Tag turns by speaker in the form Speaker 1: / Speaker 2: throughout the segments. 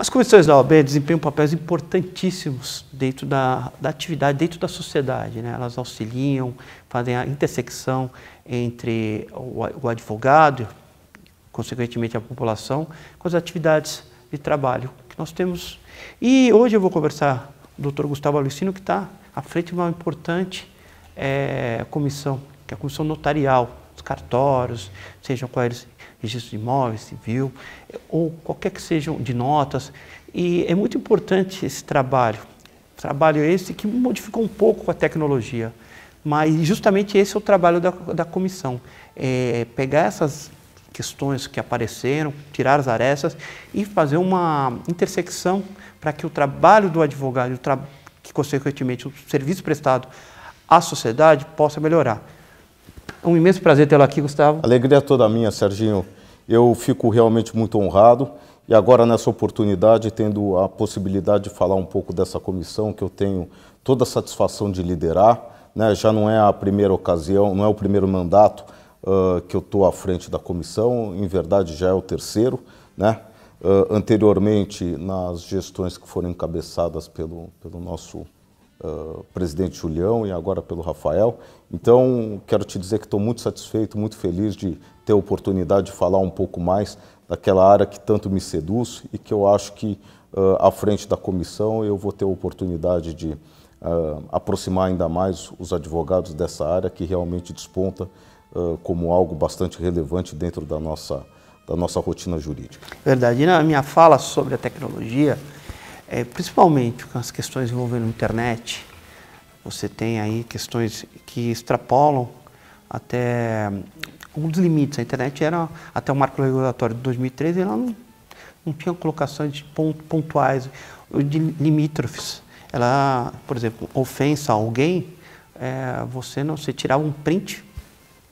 Speaker 1: As comissões da OAB desempenham papéis importantíssimos dentro da, da atividade, dentro da sociedade. Né? Elas auxiliam, fazem a intersecção entre o, o advogado, consequentemente a população, com as atividades de trabalho que nós temos. E hoje eu vou conversar com o doutor Gustavo Alucino, que está à frente de uma importante é, comissão, que é a comissão notarial, os cartórios, sejam quais registro de imóveis, civil, ou qualquer que sejam de notas. E é muito importante esse trabalho. Trabalho esse que modificou um pouco a tecnologia, mas justamente esse é o trabalho da, da comissão. É pegar essas questões que apareceram, tirar as arestas e fazer uma intersecção para que o trabalho do advogado, que consequentemente o serviço prestado à sociedade possa melhorar. É um imenso prazer tê-lo aqui, Gustavo. Alegria
Speaker 2: toda minha, Serginho. Eu fico realmente muito honrado. E agora, nessa oportunidade, tendo a possibilidade de falar um pouco dessa comissão que eu tenho toda a satisfação de liderar, né? já não é a primeira ocasião, não é o primeiro mandato uh, que eu estou à frente da comissão, em verdade já é o terceiro. Né? Uh, anteriormente, nas gestões que foram encabeçadas pelo, pelo nosso presidente Julião e agora pelo Rafael. Então, quero te dizer que estou muito satisfeito, muito feliz de ter a oportunidade de falar um pouco mais daquela área que tanto me seduz e que eu acho que, uh, à frente da comissão, eu vou ter a oportunidade de uh, aproximar ainda mais os advogados dessa área que realmente desponta como algo bastante relevante dentro da nossa, da nossa rotina jurídica.
Speaker 1: Verdade. E na minha fala sobre a tecnologia, é, principalmente com as questões envolvendo a internet, você tem aí questões que extrapolam até um dos limites. A internet era, até o marco regulatório de 2013, ela não, não tinha colocações de pontuais, de limítrofes. Ela, por exemplo, ofensa a alguém, é, você não se tirava um print,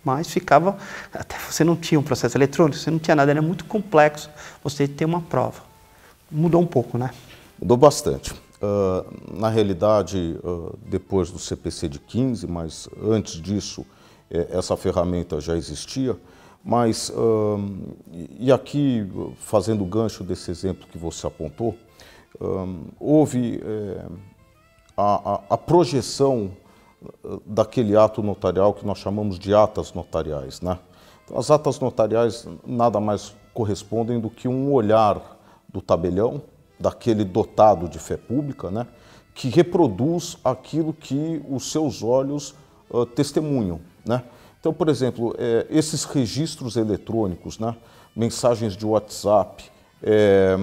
Speaker 1: mas ficava, até você não tinha um processo eletrônico, você não tinha nada, era muito complexo você ter uma prova. Mudou um pouco, né?
Speaker 2: Mudou bastante. Uh, na realidade, uh, depois do CPC de 15, mas antes disso, eh, essa ferramenta já existia. Mas, uh, e aqui, fazendo o gancho desse exemplo que você apontou, houve eh, a, a, a, projeção daquele ato notarial que nós chamamos de atas notariais. Né? Então, as atas notariais nada mais correspondem do que um olhar do tabelião daquele dotado de fé pública, né, que reproduz aquilo que os seus olhos uh, testemunham. Né? Então, por exemplo, é, esses registros eletrônicos, né, mensagens de WhatsApp, é,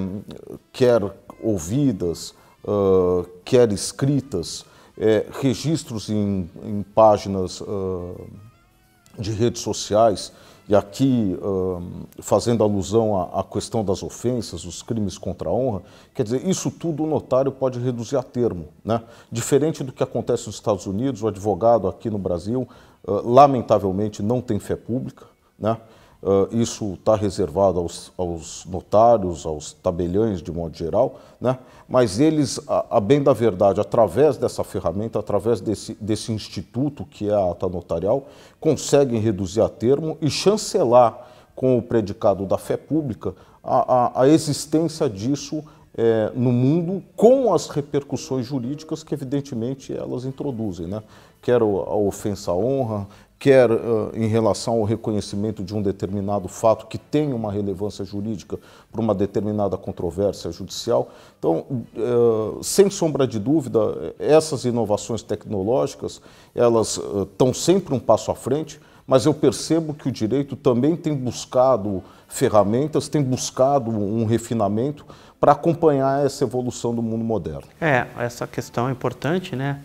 Speaker 2: quer ouvidas, uh, quer escritas, é, registros em, em páginas uh, de redes sociais, e aqui fazendo alusão à, à, questão das ofensas, os crimes contra a honra, quer dizer, isso tudo o notário pode reduzir a termo. Né? Diferente do que acontece nos Estados Unidos, o advogado aqui no Brasil, uh, lamentavelmente, não tem fé pública. Né? Ah, isso está reservado aos, aos, notários, aos tabeliões de modo geral, né? mas eles, a, a bem da verdade, através dessa ferramenta, através desse, desse instituto que é a ata notarial, conseguem reduzir a termo e chancelar com o predicado da fé pública a, a, a existência disso é, no mundo com as repercussões jurídicas que, evidentemente, elas introduzem. Né? Quero a ofensa à honra, quer uh, em relação ao reconhecimento de um determinado fato que tem uma relevância jurídica para uma determinada controvérsia judicial. Então, uh, sem sombra de dúvida, essas inovações tecnológicas, elas uh, eh, estão sempre um passo à frente, mas eu percebo que o direito também tem buscado ferramentas, tem buscado um refinamento para acompanhar essa evolução do mundo moderno.
Speaker 1: É, essa questão é importante, né?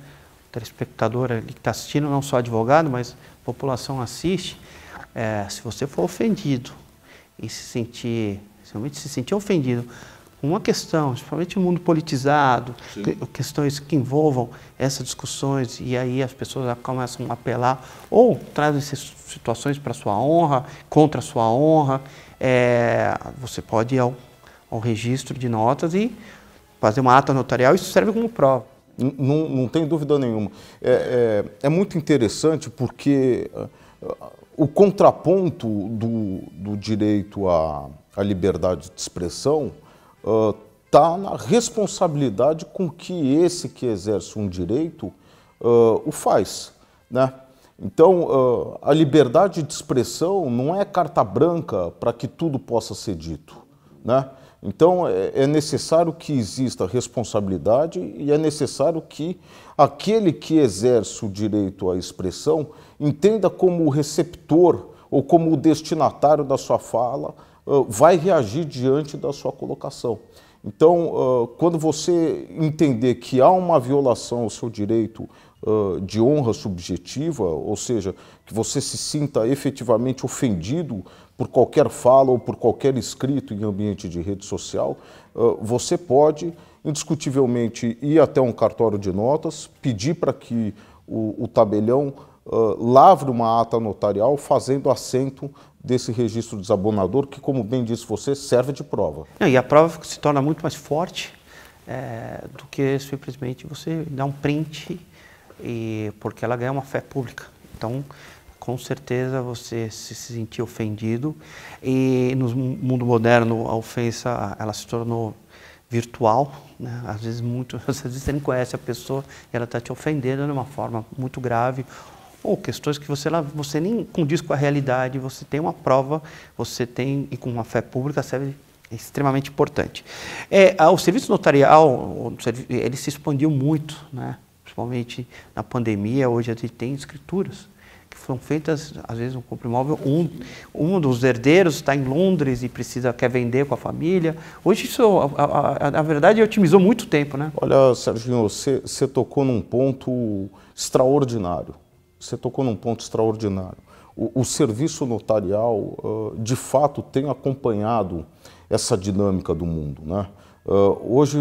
Speaker 1: O telespectador ali que está assistindo, não só advogado, mas população assiste, é, se você for ofendido e se sentir, realmente se sentir ofendido com uma questão, principalmente no mundo politizado, questões que envolvam essas discussões e aí as pessoas começam a apelar ou trazem situações para sua honra, contra a sua honra, é, você pode ir ao, ao registro de notas e fazer uma ata notarial, isso serve como prova. Não, não tenho dúvida nenhuma. É,
Speaker 2: é, é, muito interessante porque ah, o contraponto do, do direito à, à, liberdade de expressão está ah, uh, na responsabilidade com que esse que exerce um direito uh, o faz. Né? Então, uh, a liberdade de expressão não é carta branca para que tudo possa ser dito. Né? Então, é, é necessário que exista responsabilidade e é necessário que aquele que exerce o direito à expressão entenda como o receptor ou como o destinatário da sua fala vai reagir diante da sua colocação. Então, quando você entender que há uma violação ao seu direito de honra subjetiva, ou seja, que você se sinta efetivamente ofendido por qualquer fala ou por qualquer escrito em ambiente de rede social, você pode indiscutivelmente ir até um cartório de notas, pedir para que o, o tabelião uh, lavre uma ata notarial fazendo assento desse registro desabonador, que, como bem disse você, serve de prova.
Speaker 1: e a prova se torna muito mais forte é, do que simplesmente você dar um print, e, porque ela ganha uma fé pública. Então, com certeza você se sentiu ofendido e no mundo moderno a ofensa ela se tornou virtual, né? às vezes muito, às vezes você nem conhece a pessoa e ela está te ofendendo de uma forma muito grave ou questões que você você nem condiz com a realidade, você tem uma prova, você tem e com uma fé pública serve é extremamente importante. É, o serviço notarial ele se expandiu muito, né? principalmente na pandemia. Hoje a gente tem escrituras são feitas, às vezes, um compra imóvel, um, um dos herdeiros está em Londres e precisa, quer vender com a família. Hoje isso, na verdade, otimizou muito tempo, né?
Speaker 2: Olha, Serginho, você, tocou num ponto extraordinário. Você tocou num ponto extraordinário. O, o serviço notarial, uh, de fato, tem acompanhado essa dinâmica do mundo, né? Uh, hoje,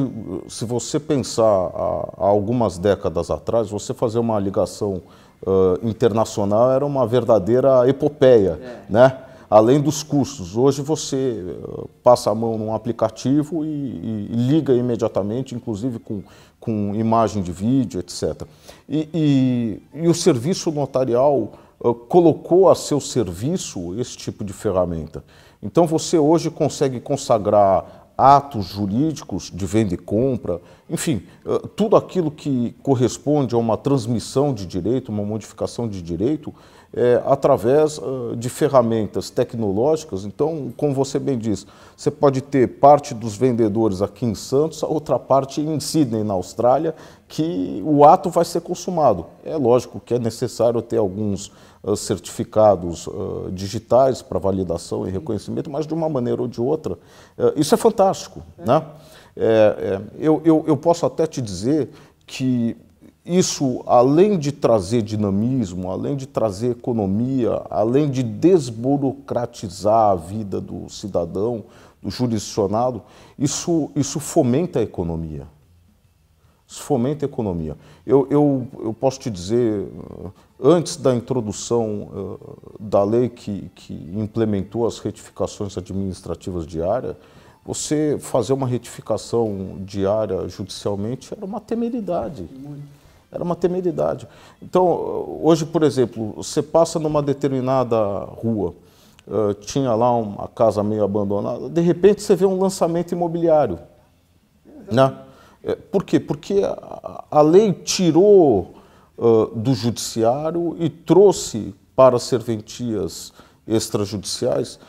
Speaker 2: se você pensar há algumas décadas atrás, você fazer uma ligação uh, internacional era uma verdadeira epopeia, é. né? Além dos custos, hoje você passa a mão num aplicativo e, e, e liga imediatamente, inclusive com, com imagem de vídeo, etc. E, e o serviço notarial uh, colocou a seu serviço esse tipo de ferramenta. Então você hoje consegue consagrar atos jurídicos de venda e compra, enfim, eh, tudo aquilo que corresponde a uma transmissão de direito, uma modificação de direito, é, através eh, de ferramentas tecnológicas. Então, como você bem diz, você pode ter parte dos vendedores aqui em Santos, a outra parte em Sydney, na Austrália, que o ato vai ser consumado. É lógico que é necessário ter alguns certificados digitais para validação e reconhecimento, mas de uma maneira ou de outra, isso é fantástico, é. né? É, é, eu, eu, eu posso até te dizer que isso, além de trazer dinamismo, além de trazer economia, além de desburocratizar a vida do cidadão, do jurisdicionado, isso, isso fomenta a economia. Isso fomenta a economia. Eu, eu, eu posso te dizer, eh, antes da introdução eh, da lei que, que implementou as retificações administrativas diárias, você fazer uma retificação diária judicialmente era uma temeridade. Era uma temeridade. Então, hoje, por exemplo, você passa numa determinada rua, uh, tinha lá uma casa meio abandonada, de repente você vê um lançamento imobiliário. né? Eh, por quê? Porque a, a lei tirou uh, do judiciário e trouxe para serventias extrajudiciais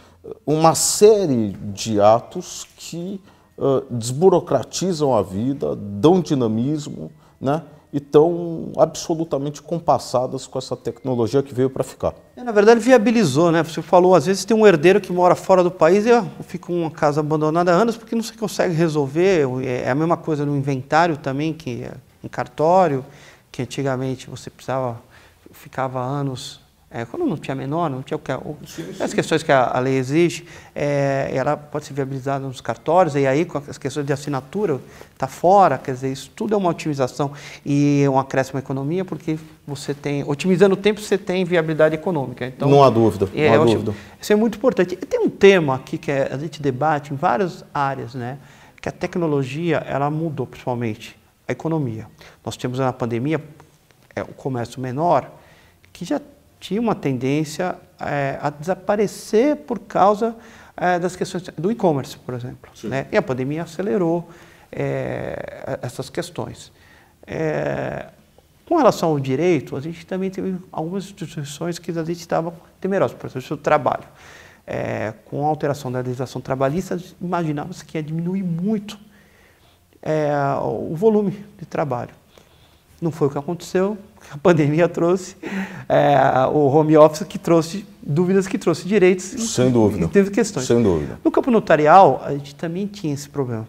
Speaker 2: uma série de atos que uh, desburocratizam a vida, dão dinamismo, né? E estão absolutamente compassadas com essa tecnologia que veio para ficar.
Speaker 1: É, na verdade, viabilizou, né? Você falou, às vezes tem um herdeiro que mora fora do país e fica uma casa abandonada há anos porque não se consegue resolver. É, é a mesma coisa no inventário também, que é em cartório, que antigamente você precisava, ficava anos é, quando não tinha menor, não tinha o que. É o, sim, sim. As questões que a, a lei exige, é, ela pode ser viabilizada nos cartórios, e aí com as questões de assinatura está fora, quer dizer, isso tudo é uma otimização e um acréscimo à economia, porque você tem, otimizando o tempo, você tem viabilidade econômica. Então, não há dúvida, é, não há dúvida. Isso é muito importante. E tem um tema aqui que é, a gente debate em várias áreas, né? Que a tecnologia, ela mudou principalmente a economia. Nós temos na pandemia é, o comércio menor, que já tinha uma tendência é, a desaparecer por causa é, das questões do e-commerce, por exemplo. Né? E a pandemia acelerou é, essas questões. com relação ao direito, a gente também teve algumas instituições que a gente estava temerosa, por exemplo, o trabalho. com a alteração da legislação trabalhista, imaginava-se que ia diminuir muito o volume de trabalho. Não foi o que aconteceu, a pandemia trouxe, é, o home office que trouxe dúvidas, que trouxe direitos Sem dúvida. e teve questões. Sem dúvida. No campo notarial, a gente também tinha esse problema,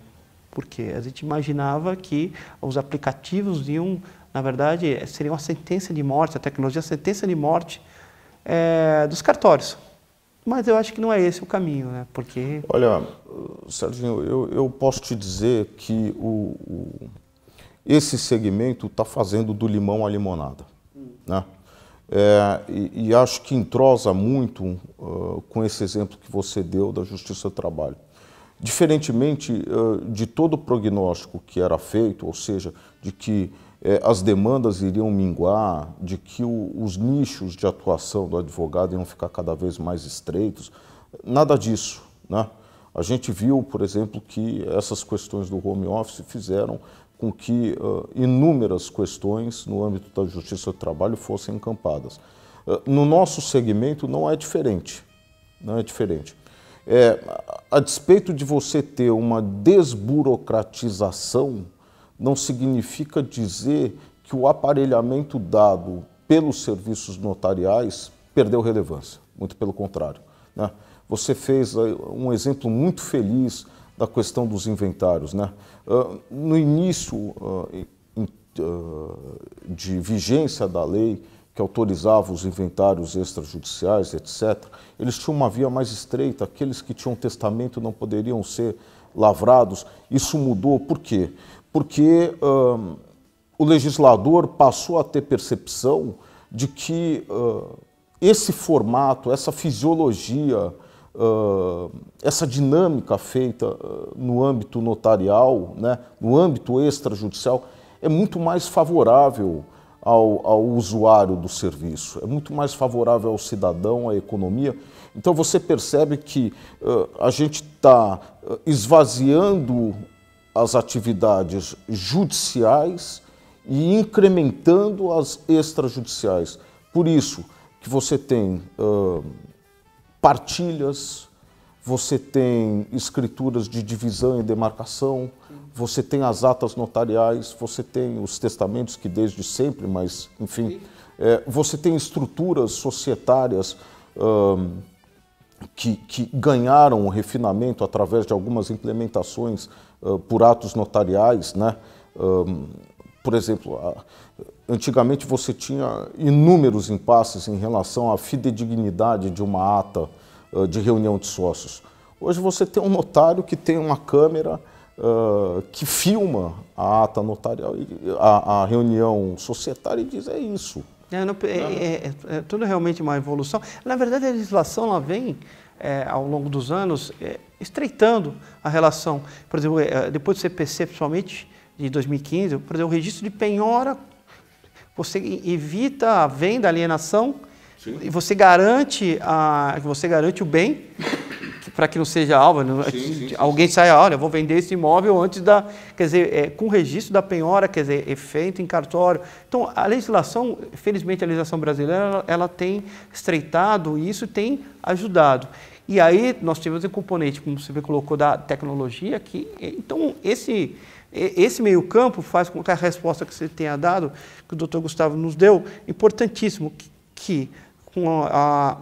Speaker 1: porque a gente imaginava que os aplicativos iam, na verdade, é, seria uma sentença de morte, a tecnologia sentença de morte é, dos cartórios. Mas eu acho que não é esse o caminho, né? Porque...
Speaker 2: Olha, Serginho, eu, eu posso te dizer que o, o esse segmento está fazendo do limão à limonada. Hum. Né? É, e, e, acho que entrosa muito uh, com esse exemplo que você deu da Justiça do Trabalho. Diferentemente uh, de todo o prognóstico que era feito, ou seja, de que as demandas iriam minguar, de que o, os nichos de atuação do advogado iam ficar cada vez mais estreitos, nada disso. Né? A gente viu, por exemplo, que essas questões do home office fizeram com que uh, inúmeras questões no âmbito da justiça do trabalho fossem encampadas. Uh, no nosso segmento não é diferente, não é diferente. É, a despeito de você ter uma desburocratização, não significa dizer que o aparelhamento dado pelos serviços notariais perdeu relevância, muito pelo contrário. Né? Você fez um exemplo muito feliz da questão dos inventários. Né? Uh, no início uh, de vigência da lei que autorizava os inventários extrajudiciais, etc., eles tinham uma via mais estreita, aqueles que tinham testamento não poderiam ser lavrados. Isso mudou por quê? Porque uh, o legislador passou a ter percepção de que uh, esse formato, essa fisiologia essa dinâmica feita uh, no âmbito notarial, né, no âmbito extrajudicial, é muito mais favorável ao, ao usuário do serviço, é muito mais favorável ao cidadão, à economia. Então você percebe que uh, a gente está esvaziando as atividades judiciais e incrementando as extrajudiciais. Por isso que você tem uh, partilhas, você tem escrituras de divisão e demarcação, você tem as atas notariais, você tem os testamentos, que desde sempre, mas enfim, é, você tem estruturas societárias que, que, ganharam o refinamento através de algumas implementações uh, por atos notariais, né? por exemplo, a, antigamente você tinha inúmeros impasses em relação à fidedignidade de uma ata de reunião de sócios. Hoje você tem um notário que tem uma câmera uh, que filma a ata notarial, a, a, reunião societária e diz é isso.
Speaker 1: É, não, é, é, é, é, tudo realmente uma evolução. Na verdade, a legislação lá vem é, ao longo dos anos é, estreitando a relação. Por exemplo, depois do CPC, principalmente, de 2015, por exemplo, o registro de penhora você evita a venda, a alienação, Sim. e você garante, a, você garante o bem para que não seja alvo, é sim, sim, alguém sim. saia, olha, vou vender esse imóvel antes da, quer dizer, é, com registro da penhora, quer dizer, efeito em cartório. Então, a legislação, felizmente a legislação brasileira, ela, ela tem estreitado e isso tem ajudado. E aí nós tivemos um componente, como você colocou, da tecnologia, que então esse esse meio-campo faz com que a resposta que você tenha dado, que o doutor Gustavo nos deu, importantíssimo, que, que com a,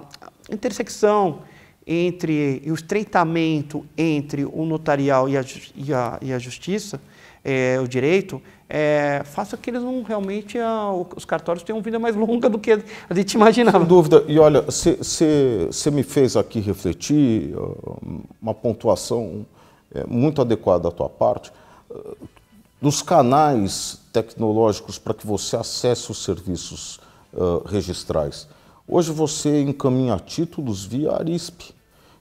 Speaker 1: intersecção entre e o estreitamento entre o notarial e a, e a, e a justiça, é, o direito, é, faça que eles não realmente a, ah, os cartórios tenham vida mais longa do que a gente imaginava. Sem
Speaker 2: dúvida. E olha, você me fez aqui refletir ah, uma pontuação é, muito adequada da tua parte dos canais tecnológicos para que você acesse os serviços uh, registrais. Hoje você encaminha títulos via ARISP.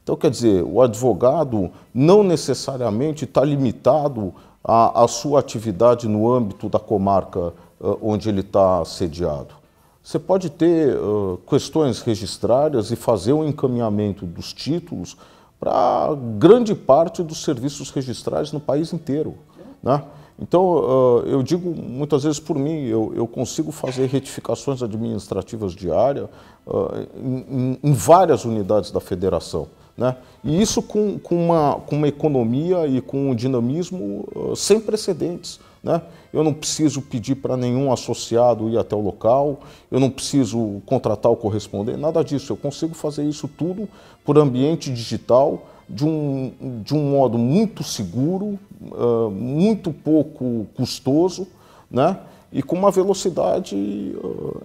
Speaker 2: Então, quer dizer, o advogado não necessariamente está limitado à, à, sua atividade no âmbito da comarca uh, onde ele está sediado. Você pode ter uh, questões registrárias e fazer o um encaminhamento dos títulos para grande parte dos serviços registrais no país inteiro. Né? Então, ah, eu digo muitas vezes por mim, eu, consigo fazer retificações administrativas diárias ah, em, várias unidades da federação. Né? E isso com, uma, com uma economia e com um dinamismo ah, sem precedentes. Né? Eu não preciso pedir para nenhum associado ir até o local, eu não preciso contratar o correspondente, nada disso. Eu consigo fazer isso tudo por ambiente digital, de um, de um modo muito seguro, uh, muito pouco custoso, né? E com uma velocidade uh,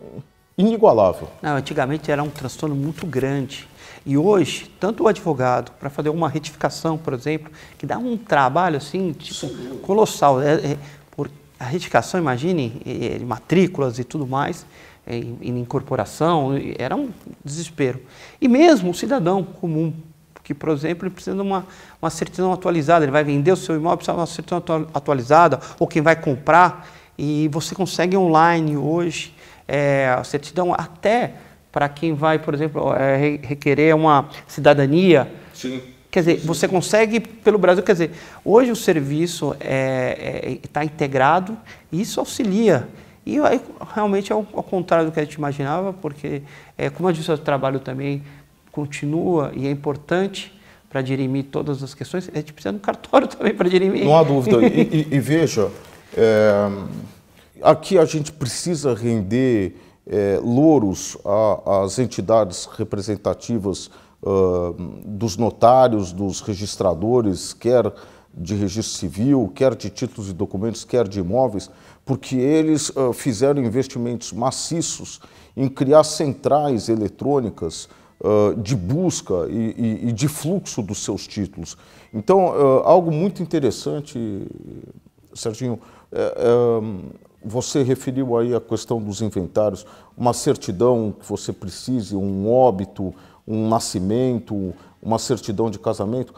Speaker 1: inigualável. Não, antigamente era um transtorno muito grande. E hoje, tanto o advogado, para fazer uma retificação, por exemplo, que dá um trabalho assim, tipo, Sim. colossal. É, é, por, a retificação, imagine, é, matrículas e tudo mais, em incorporação, era um desespero. E mesmo o cidadão comum, que por exemplo, ele precisa de uma, uma certidão atualizada. Ele vai vender o seu imóvel, precisa de uma certidão atualizada, ou quem vai comprar. E você consegue online hoje é, a certidão até para quem vai, por exemplo, é, requerer uma cidadania. Sim. Quer dizer, Sim. você consegue pelo Brasil. Quer dizer, hoje o serviço está é, é, tá integrado e isso auxilia. E aí, realmente é o ao contrário do que a gente imaginava, porque, é, como eu disse, eu trabalho também continua e é importante para dirimir todas as questões, a gente precisa de um cartório também para dirimir. Não há dúvida. e,
Speaker 2: e, e veja, é, aqui a gente precisa render é, louros às entidades representativas uh, dos notários, dos registradores, quer de registro civil, quer de títulos e documentos, quer de imóveis, porque eles uh, fizeram investimentos maciços em criar centrais eletrônicas de busca e, e, e, de fluxo dos seus títulos. Então, uh, algo muito interessante, Serginho, é, você referiu aí a questão dos inventários, uma certidão que você precise, um óbito, um nascimento, uma certidão de casamento.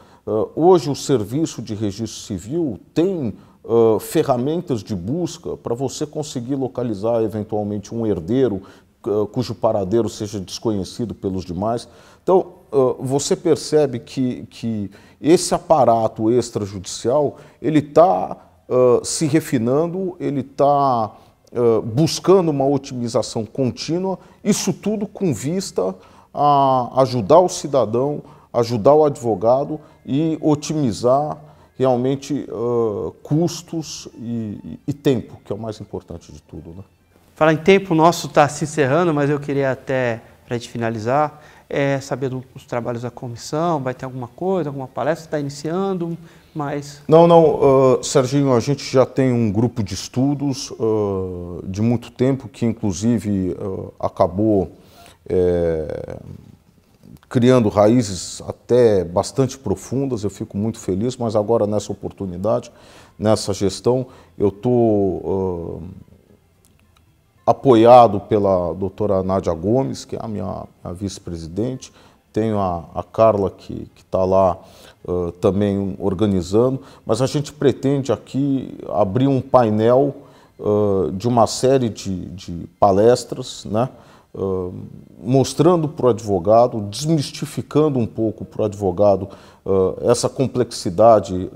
Speaker 2: hoje, o Serviço de Registro Civil tem Uh, ferramentas de busca para você conseguir localizar eventualmente um herdeiro, eh, cujo paradeiro seja desconhecido pelos demais. Então, eh, você percebe que, que esse aparato extrajudicial ele está uh, eh, se refinando, ele está uh, buscando uma otimização contínua, isso tudo com vista a ajudar o cidadão, ajudar o advogado e otimizar realmente uh, custos e, e, tempo, que é o mais importante de tudo. Né?
Speaker 1: Falar em tempo, o nosso está se encerrando, mas eu queria até, para a gente finalizar, é saber dos trabalhos da comissão, vai ter alguma coisa, alguma palestra, está iniciando, mas...
Speaker 2: Não, não, uh, Serginho, a gente já tem um grupo de estudos uh, de muito tempo, que inclusive uh, acabou é, criando raízes até bastante profundas, eu fico muito feliz, mas agora nessa oportunidade, nessa gestão, eu estou apoiado pela doutora Nádia Gomes, que é a minha, vice-presidente, tenho a, a, Carla que está lá uh, também organizando, mas a gente pretende aqui abrir um painel uh, de uma série de, de palestras, né? Uh, mostrando para o advogado, desmistificando um pouco para o advogado essa complexidade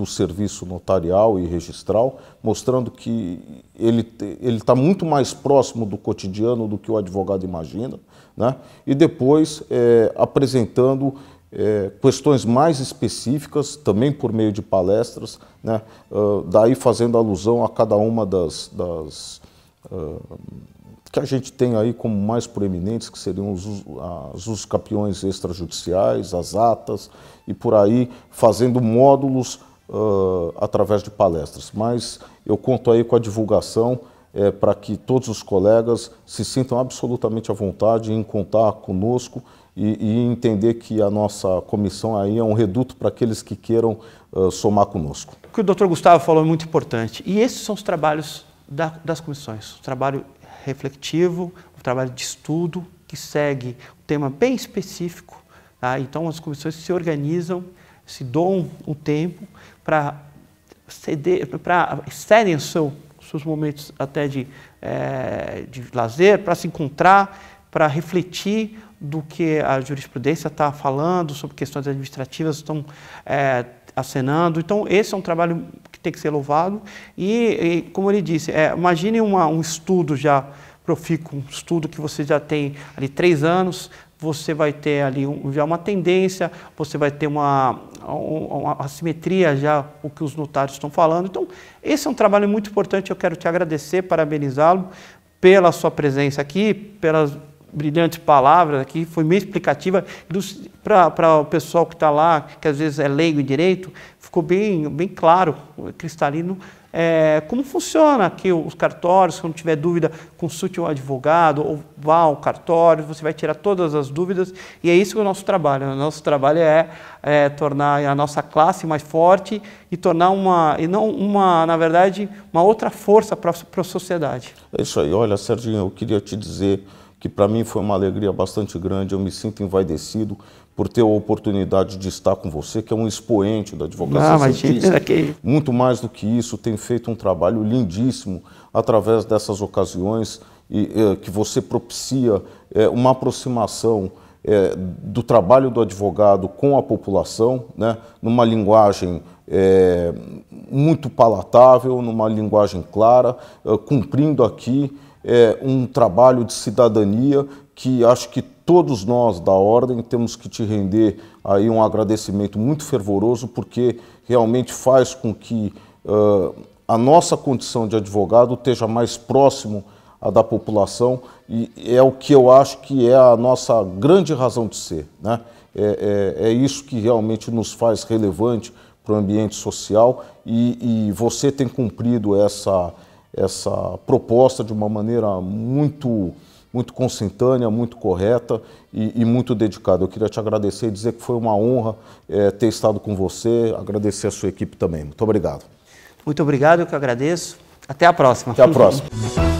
Speaker 2: do serviço notarial e registral, mostrando que ele está muito mais próximo do cotidiano do que o advogado imagina, né? e depois é, apresentando é, questões mais específicas, também por meio de palestras, né? uh, daí fazendo alusão a cada uma das, das uh, que a gente tem aí como mais proeminentes, que seriam os, os campeões extrajudiciais, as atas, e por aí fazendo módulos uh, através de palestras, mas eu conto aí com a divulgação é, para que todos os colegas se sintam absolutamente à vontade em contar conosco e, e entender que a nossa comissão aí é um reduto para aqueles que queiram uh, somar conosco.
Speaker 1: O que o doutor Gustavo falou é muito importante e esses são os trabalhos da, das comissões, o trabalho refletivo, o trabalho de estudo que segue um tema bem específico. Tá? Então as comissões se organizam, se doam o tempo para ceder, para cedem seu, seus momentos até de, é, de lazer, para se encontrar, para refletir do que a jurisprudência está falando sobre questões administrativas estão é, acenando. Então esse é um trabalho que tem que ser louvado e, e como ele disse, é, imagine uma, um estudo já profícuo, um estudo que você já tem ali três anos você vai ter ali um, já uma tendência, você vai ter uma, uma, uma já o que os notários estão falando. Então, esse é um trabalho muito importante, eu quero te agradecer, parabenizá-lo pela sua presença aqui, pelas brilhantes palavras aqui, foi meio explicativa para o pessoal que está lá, que às vezes é leigo em direito, ficou bem, bem claro, cristalino, é, como funciona aqui os cartórios, se não tiver dúvida, consulte um advogado ou vá ao cartório, você vai tirar todas as dúvidas e é isso que é o nosso trabalho. O né? nosso trabalho é, é tornar a nossa classe mais forte e tornar uma, e não uma, na verdade, uma outra força para a sociedade.
Speaker 2: É isso aí. Olha, Serginho, eu queria te dizer que para mim foi uma alegria bastante grande, eu me sinto envaidecido por ter a oportunidade de estar com você, que é um expoente da advocacia ah, científica. Que... Muito mais do que isso, tem feito um trabalho lindíssimo através dessas ocasiões e, eh, que você propicia é, uma aproximação é, do trabalho do advogado com a população, né, numa linguagem é, muito palatável, numa linguagem clara, é, cumprindo aqui um trabalho de cidadania que acho que todos nós da ordem temos que te render aí um agradecimento muito fervoroso, porque realmente faz com que uh, a nossa condição de advogado esteja mais próximo da população e é o que eu acho que é a nossa grande razão de ser. Né? É, é, é isso que realmente nos faz relevante para o ambiente social e, e você tem cumprido essa, essa proposta de uma maneira muito muito consentânea, muito correta e, e, muito dedicada. Eu queria te agradecer e dizer que foi uma honra é, ter estado com você, agradecer a sua equipe também. Muito obrigado.
Speaker 1: Muito obrigado, eu que agradeço. Até a próxima. Até a próxima.